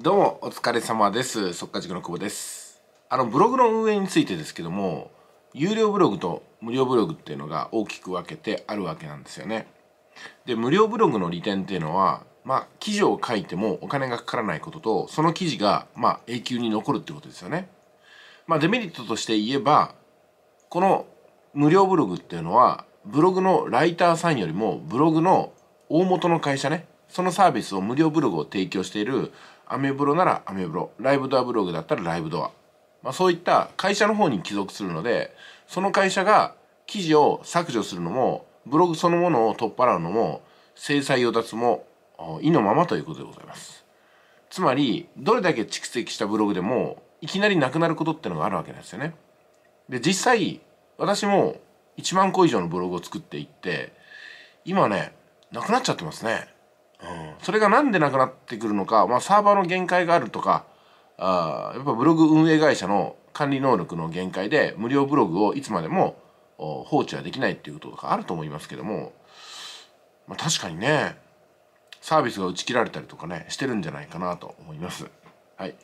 どうもお疲れ様です速稼塾の久保ですあのブログの運営についてですけども有料ブログと無料ブログっていうのが大きく分けてあるわけなんですよねで無料ブログの利点っていうのはまあ記事を書いてもお金がかからないこととその記事がまあ永久に残るってことですよねまあデメリットとして言えばこの無料ブログっていうのはブログのライターさんよりもブログの大元の会社ねそのサービスを無料ブログを提供しているアメブロならアメブロライブドアブログだったらライブドア、まあ、そういった会社の方に帰属するのでその会社が記事を削除するのもブログそのものを取っ払うのも制裁与奪も意のままということでございますつまりどれだけ蓄積したブログでもいきなりなくなることってのがあるわけなんですよねで実際私も1万個以上のブログを作っていって今ねなくなっちゃってますねそれが何でなくなってくるのか、まあ、サーバーの限界があるとかあやっぱブログ運営会社の管理能力の限界で無料ブログをいつまでも放置はできないっていうこととかあると思いますけども、まあ、確かにねサービスが打ち切られたりとかねしてるんじゃないかなと思います。はい、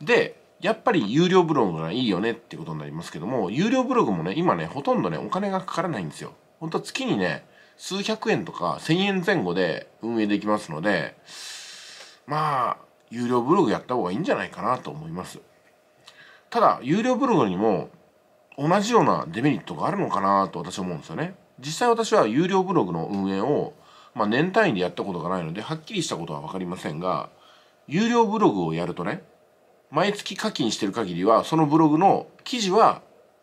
でやっぱり有料ブログがいいよねってことになりますけども有料ブログもね今ねほとんどねお金がかからないんですよ。ほんと月にね数百円とか千円前後で運営できますので、まあ、有料ブログやった方がいいんじゃないかなと思います。ただ、有料ブログにも同じようなデメリットがあるのかなと私は思うんですよね。実際私は有料ブログの運営を、まあ、年単位でやったことがないので、はっきりしたことはわかりませんが、有料ブログをやるとね、毎月課金してる限りは、そのブログの記事は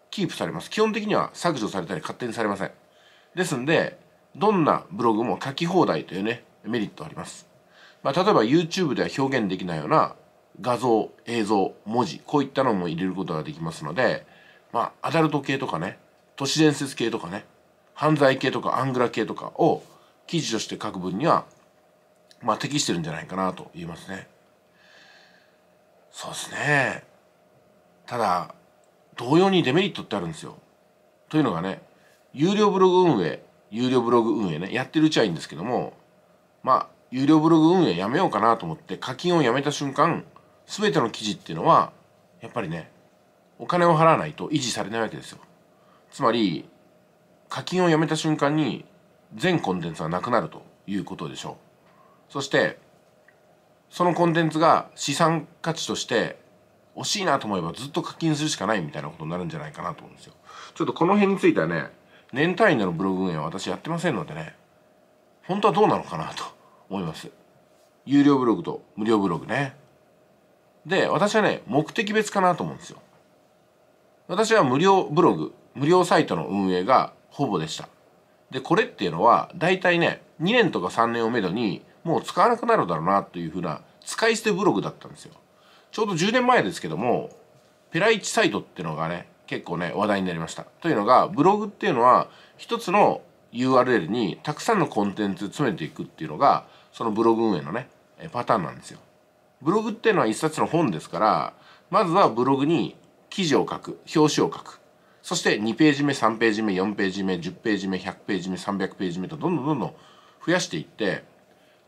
キープされます。基本的には削除されたり勝手にされません。ですんで、どんなブログも書き放題というね、メリットあります。まあ、例えば YouTube では表現できないような画像、映像、文字、こういったのも入れることができますので、まあ、アダルト系とかね、都市伝説系とかね、犯罪系とかアングラ系とかを記事として書く分には、まあ、適してるんじゃないかなと言いますね。そうですね。ただ、同様にデメリットってあるんですよ。というのがね、有料ブログ運営有料ブログ運営ね、やってるうちはいいんですけども、まあ、有料ブログ運営やめようかなと思って課金をやめた瞬間、すべての記事っていうのは、やっぱりね、お金を払わないと維持されないわけですよ。つまり、課金をやめた瞬間に全コンテンツはなくなるということでしょう。そして、そのコンテンツが資産価値として惜しいなと思えばずっと課金するしかないみたいなことになるんじゃないかなと思うんですよ。ちょっとこの辺についてはね、年単位でのブログ運営は私やってませんのでね本当はどうなのかなと思います有料ブログと無料ブログねで私はね目的別かなと思うんですよ私は無料ブログ無料サイトの運営がほぼでしたでこれっていうのは大体ね2年とか3年をめどにもう使わなくなるだろうなというふうな使い捨てブログだったんですよちょうど10年前ですけどもペライチサイトっていうのがね結構ね話題になりましたというのがブログっていうのは一つの URL にたくさんのコンテンツ詰めていくっていうのがそのブログ運営のねパターンなんですよブログっていうのは一冊の本ですからまずはブログに記事を書く表紙を書くそして2ページ目3ページ目4ページ目10ページ目100ページ目300ページ目とどんどんどんどん増やしていって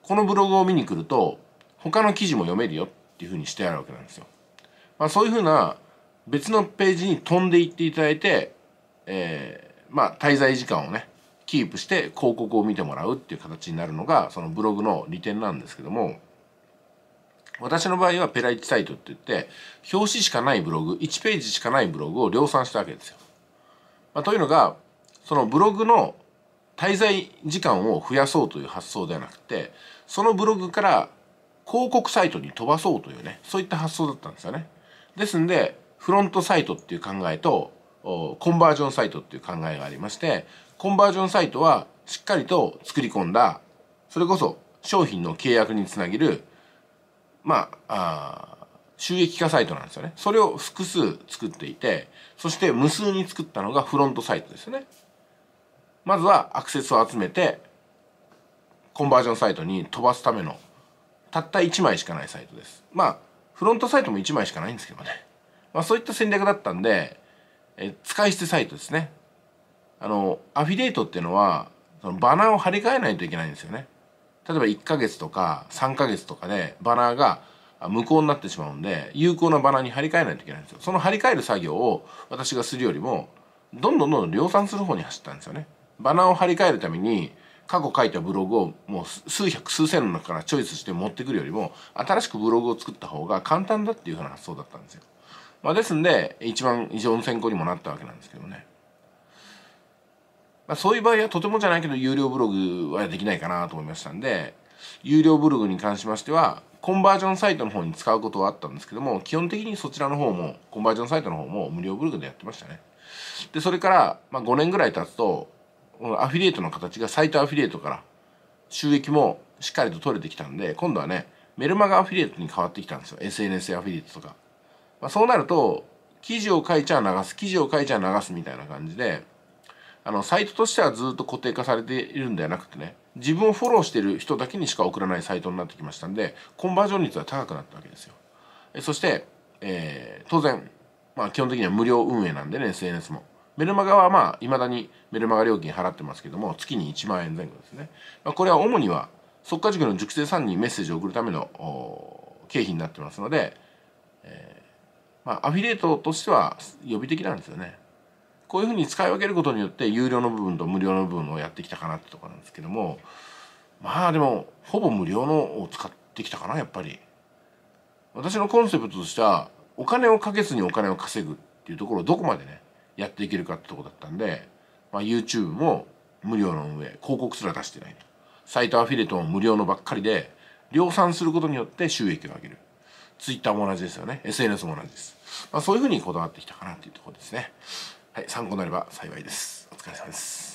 このブログを見に来ると他の記事も読めるよっていうふうにしてあるわけなんですよ。まあ、そういうふうな別のページに飛んでいっていただいて、えー、まあ滞在時間をねキープして広告を見てもらうっていう形になるのがそのブログの利点なんですけども私の場合はペライチサイトって言って表紙しかないブログ1ページしかないブログを量産したわけですよ。まあ、というのがそのブログの滞在時間を増やそうという発想ではなくてそのブログから広告サイトに飛ばそうというねそういった発想だったんですよね。ですんでフロントサイトっていう考えとコンバージョンサイトっていう考えがありましてコンバージョンサイトはしっかりと作り込んだそれこそ商品の契約につなげるまあ収益化サイトなんですよねそれを複数作っていてそして無数に作ったのがフロントサイトですよねまずはアクセスを集めてコンバージョンサイトに飛ばすためのたった1枚しかないサイトですまあフロントサイトも1枚しかないんですけどねまあ、そういった戦略だったんで、え使い捨てサイトですねあのアフィリエイトっていうのはそのバナーを張り替えないといけないんですよね例えば1ヶ月とか3ヶ月とかでバナーが無効になってしまうんで有効なバナーに張り替えないといけないんですよその張り替える作業を私がするよりもどんどんどんどん量産する方に走ったんですよねバナーを張り替えるために過去書いたブログをもう数百数千の中からチョイスして持ってくるよりも新しくブログを作った方が簡単だっていうふうな発想だったんですよまあ、ですんで一番異常の選考にもなったわけなんですけどね、まあ、そういう場合はとてもじゃないけど有料ブログはできないかなと思いましたんで有料ブログに関しましてはコンバージョンサイトの方に使うことはあったんですけども基本的にそちらの方もコンバージョンサイトの方も無料ブログでやってましたねでそれから、まあ、5年ぐらい経つとアフィリエイトの形がサイトアフィリエイトから収益もしっかりと取れてきたんで今度はねメルマガアフィリエイトに変わってきたんですよ SNS アフィリエイトとかまあ、そうなると記事を書いちゃ流す記事を書いちゃ流すみたいな感じであのサイトとしてはずっと固定化されているんではなくてね自分をフォローしてる人だけにしか送らないサイトになってきましたんでコンバージョン率は高くなったわけですよ。そして、えー、当然、まあ、基本的には無料運営なんでね SNS も。メルマガはまあ、いまだにメルマガ料金払ってますけども、月に1万円前後ですね。まあ、これは主には、即化塾の塾生さんにメッセージを送るための経費になってますので、えまあ、アフィリエイトとしては予備的なんですよね。こういうふうに使い分けることによって有料の部分と無料の部分をやってきたかなってとこなんですけどもまあでもほぼ無料のを使ってきたかなやっぱり。私のコンセプトとしてはお金をかけずにお金を稼ぐっていうところをどこまでねやっていけるかってとこだったんで、まあ、YouTube も無料の上広告すら出してないサイトアフィリエイトも無料のばっかりで量産することによって収益を上げる Twitter も同じですよね SNS も同じですまあ、そういうふうにこだわってきたかなというところですね。はい、参考になれば幸いです。お疲れ様です。